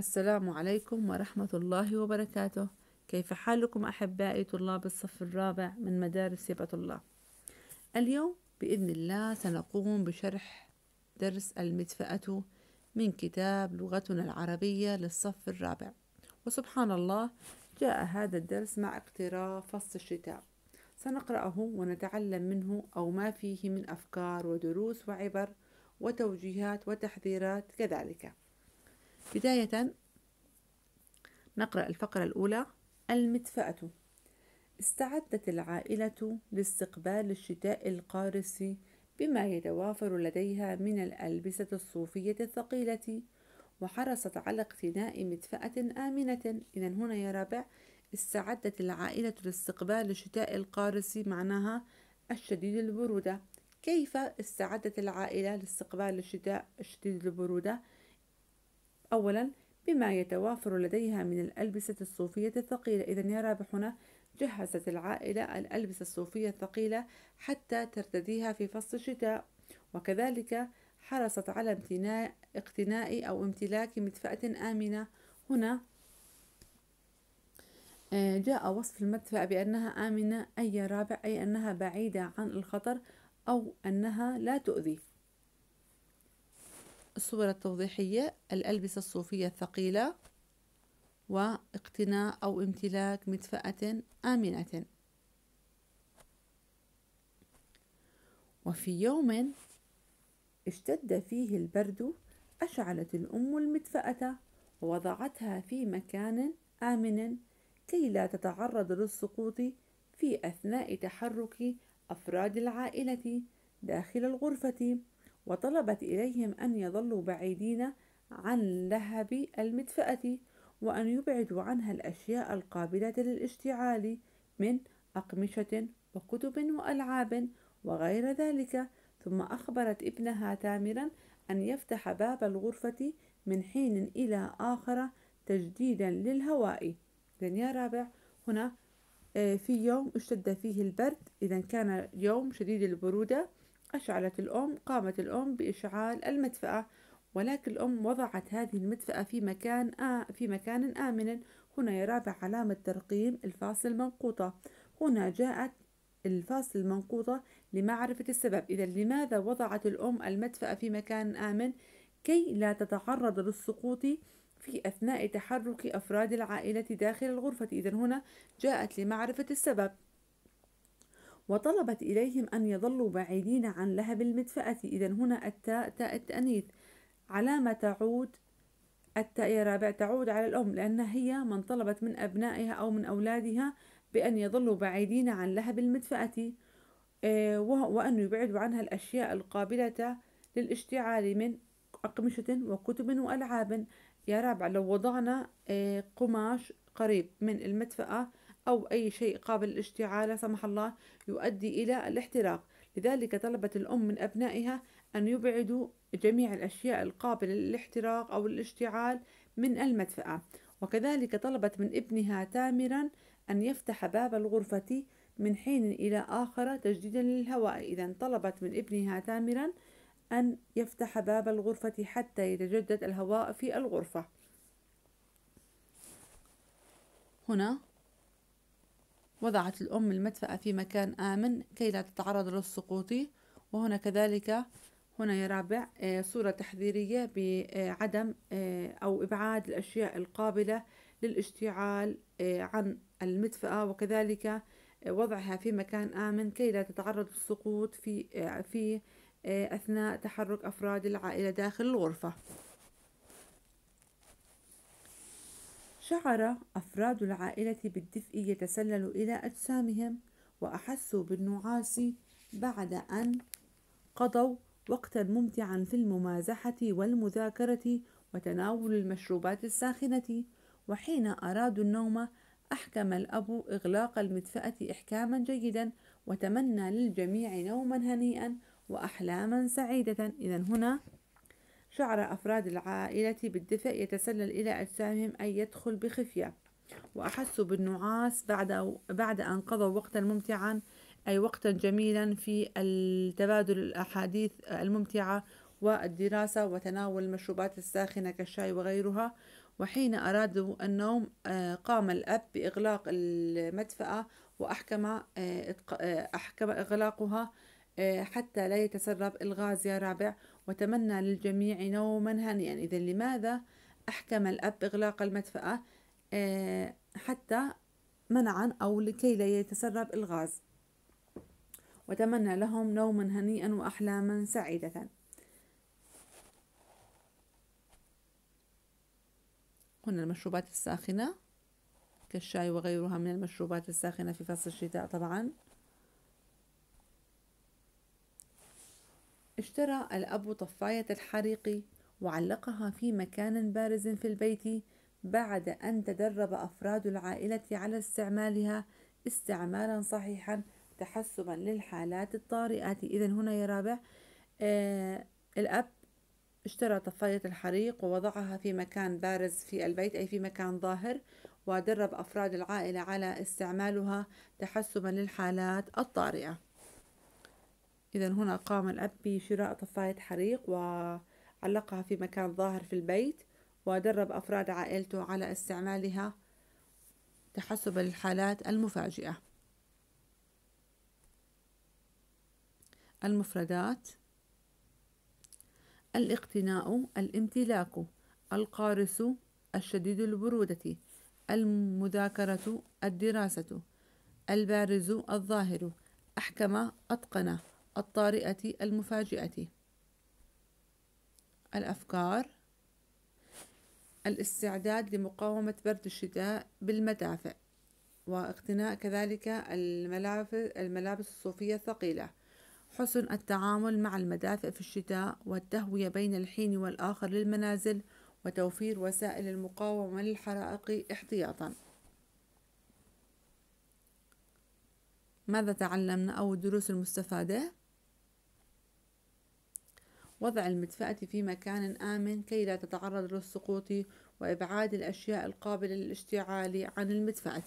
السلام عليكم ورحمة الله وبركاته كيف حالكم أحبائي طلاب الصف الرابع من مدارس سبعة الله اليوم بإذن الله سنقوم بشرح درس المدفأة من كتاب لغتنا العربية للصف الرابع وسبحان الله جاء هذا الدرس مع اقتراب فصل الشتاء سنقرأه ونتعلم منه أو ما فيه من أفكار ودروس وعبر وتوجيهات وتحذيرات كذلك بداية نقرأ الفقرة الأولى المدفأة استعدت العائلة لاستقبال الشتاء القارس بما يتوافر لديها من الألبسة الصوفية الثقيلة وحرصت على اقتناء مدفأة آمنة إذا هنا يا رابع استعدت العائلة لاستقبال الشتاء القارس معناها الشديد البرودة كيف استعدت العائلة لاستقبال الشتاء الشديد البرودة؟ أولا بما يتوافر لديها من الألبسة الصوفية الثقيلة إذا يا رابحنا جهزت العائلة الألبسة الصوفية الثقيلة حتى ترتديها في فصل الشتاء وكذلك حرصت على امتناء اقتناء أو امتلاك مدفأة آمنة هنا آه، جاء وصف المدفأة بأنها آمنة أي رابع أي أنها بعيدة عن الخطر أو أنها لا تؤذي الصور التوضيحية الألبسة الصوفية الثقيلة واقتناء أو امتلاك مدفأة آمنة وفي يوم اشتد فيه البرد أشعلت الأم المدفأة ووضعتها في مكان آمن كي لا تتعرض للسقوط في أثناء تحرك أفراد العائلة داخل الغرفة وطلبت إليهم أن يظلوا بعيدين عن لهب المدفأة وأن يبعدوا عنها الأشياء القابلة للاشتعال من أقمشة وكتب وألعاب وغير ذلك ثم أخبرت ابنها تامرا أن يفتح باب الغرفة من حين إلى آخر تجديدا للهواء إذن يا رابع هنا آه، في يوم اشتد فيه البرد إذا كان يوم شديد البرودة أشعلت الأم قامت الأم بإشعال المدفأة ولكن الأم وضعت هذه المدفأة في مكان آ... في مكان آمن هنا رابع علامة ترقيم الفاصل المنقوطة هنا جاءت الفاصل المنقوطة لمعرفة السبب إذا لماذا وضعت الأم المدفأة في مكان آمن كي لا تتعرض للسقوط في أثناء تحرك أفراد العائلة داخل الغرفة إذا هنا جاءت لمعرفة السبب وطلبت إليهم أن يظلوا بعيدين عن لهب المدفأة إذا هنا التاء تاء التأنيث علامة تعود التاء يا رابع تعود على الأم لأنها هي من طلبت من أبنائها أو من أولادها بأن يظلوا بعيدين عن لهب المدفأة آه، وأن يبعدوا عنها الأشياء القابلة للاشتعال من أقمشة وكتب وألعاب يا رابع لو وضعنا آه، قماش قريب من المدفأة أو أي شيء قابل للاشتعال لا سمح الله يؤدي إلى الاحتراق لذلك طلبت الأم من أبنائها أن يبعدوا جميع الأشياء القابلة للاحتراق أو الاشتعال من المدفأة وكذلك طلبت من ابنها تامرا أن يفتح باب الغرفة من حين إلى آخر تجديدا للهواء إذا طلبت من ابنها تامرا أن يفتح باب الغرفة حتى يتجدد الهواء في الغرفة هنا وضعت الأم المدفأة في مكان آمن كي لا تتعرض للسقوط وهنا كذلك هنا يا رابع آه، صورة تحذيرية بعدم آه، أو إبعاد الأشياء القابلة للاشتعال آه، عن المدفأة وكذلك وضعها في مكان آمن كي لا تتعرض للسقوط في في أثناء تحرك أفراد العائلة داخل الغرفة شعر أفراد العائلة بالدفء يتسلل إلى أجسامهم وأحسوا بالنعاس بعد أن قضوا وقتا ممتعا في الممازحة والمذاكرة وتناول المشروبات الساخنة وحين أرادوا النوم أحكم الأب إغلاق المدفأة إحكاما جيدا وتمنى للجميع نوما هنيئا وأحلاما سعيدة إذا هنا شعر أفراد العائلة بالدفء يتسلل إلى أجسامهم أي يدخل بخفية وأحسوا بالنعاس بعد, بعد أن قضوا وقتا ممتعا أي وقتا جميلا في التبادل الأحاديث الممتعة والدراسة وتناول المشروبات الساخنة كالشاي وغيرها وحين أرادوا النوم آه، قام الأب بإغلاق المدفأة وأحكم آه، آه، أحكم إغلاقها حتى لا يتسرب الغاز يا رابع وتمنى للجميع نوما هنيئا إذا لماذا أحكم الأب إغلاق المدفأة آه، حتى منعا أو لكي لا يتسرب الغاز وتمنى لهم نوما هنيئا وأحلاما سعيدة هنا المشروبات الساخنة كالشاي وغيرها من المشروبات الساخنة في فصل الشتاء طبعا اشترى الأب طفاية الحريق وعلقها في مكان بارز في البيت بعد أن تدرب أفراد العائلة على استعمالها استعمالا صحيحا تحسبا للحالات الطارئة إذا هنا يا رابع آه الأب اشترى طفاية الحريق ووضعها في مكان بارز في البيت أي في مكان ظاهر ودرب أفراد العائلة على استعمالها تحسبا للحالات الطارئة إذا هنا قام الأب بشراء طفاية حريق وعلقها في مكان ظاهر في البيت ودرب أفراد عائلته على استعمالها تحسبا للحالات المفاجئة المفردات الاقتناء الامتلاك القارس الشديد البرودة المذاكرة الدراسة البارز الظاهر أحكم أتقن الطارئة المفاجئة الأفكار الاستعداد لمقاومة برد الشتاء بالمدافع واقتناء كذلك الملابس, الصوفية الثقيلة حسن التعامل مع المدافع في الشتاء والتهوية بين الحين والآخر للمنازل وتوفير وسائل المقاومة للحرائق احتياطا ماذا تعلمنا أو الدروس المستفادة؟ وضع المدفأة في مكان آمن كي لا تتعرض للسقوط وإبعاد الأشياء القابلة للاشتعال عن المدفأة